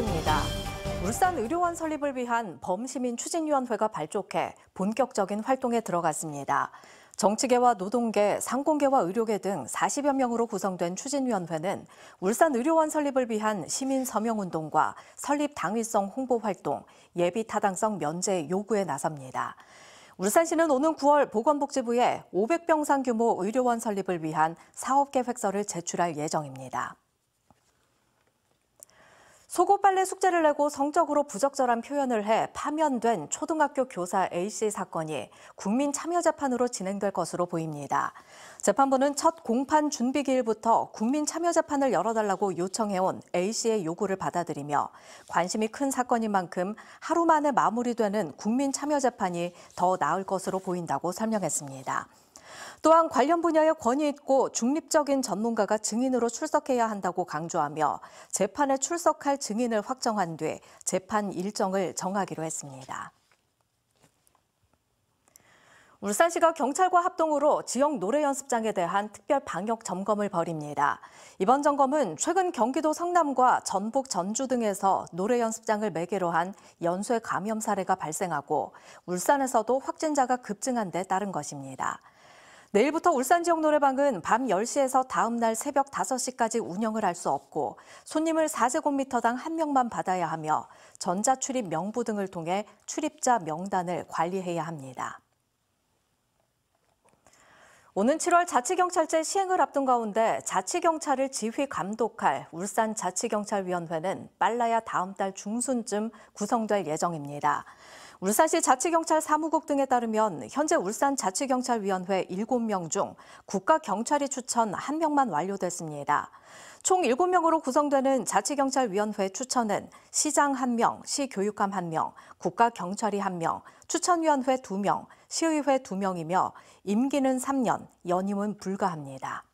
있습니다. 울산 의료원 설립을 위한 범시민 추진위원회가 발족해 본격적인 활동에 들어갔습니다. 정치계와 노동계, 상공계와 의료계 등 40여 명으로 구성된 추진위원회는 울산 의료원 설립을 위한 시민 서명 운동과 설립 당위성 홍보 활동, 예비 타당성 면제 요구에 나섭니다. 울산시는 오는 9월 보건복지부에 500병상 규모 의료원 설립을 위한 사업계획서를 제출할 예정입니다. 속옷빨래 숙제를 내고 성적으로 부적절한 표현을 해 파면된 초등학교 교사 A씨 사건이 국민 참여 재판으로 진행될 것으로 보입니다. 재판부는 첫 공판 준비 기일부터 국민 참여 재판을 열어달라고 요청해온 A씨의 요구를 받아들이며 관심이 큰 사건인 만큼 하루 만에 마무리되는 국민 참여 재판이 더 나을 것으로 보인다고 설명했습니다. 또한 관련 분야에 권위 있고 중립적인 전문가가 증인으로 출석해야 한다고 강조하며 재판에 출석할 증인을 확정한 뒤 재판 일정을 정하기로 했습니다. 울산시가 경찰과 합동으로 지역 노래 연습장에 대한 특별 방역 점검을 벌입니다. 이번 점검은 최근 경기도 성남과 전북 전주 등에서 노래 연습장을 매개로 한 연쇄 감염 사례가 발생하고 울산에서도 확진자가 급증한 데 따른 것입니다. 내일부터 울산 지역 노래방은 밤 10시에서 다음 날 새벽 5시까지 운영을 할 수 없고 손님을 4제곱미터당 한명만 받아야 하며 전자출입 명부 등을 통해 출입자 명단을 관리해야 합니다. 오는 7월 자치경찰제 시행을 앞둔 가운데 자치경찰을 지휘 감독할 울산 자치경찰위원회는 빨라야 다음 달 중순쯤 구성될 예정입니다. 울산시 자치경찰 사무국 등에 따르면 현재 울산 자치경찰위원회 7명 중 국가경찰이 추천 1명만 완료됐습니다. 총 7명으로 구성되는 자치경찰위원회 추천은 시장 1명, 시교육감 1명, 국가경찰이 1명, 추천위원회 2명, 시의회 2명이며 임기는 3년, 연임은 불가합니다.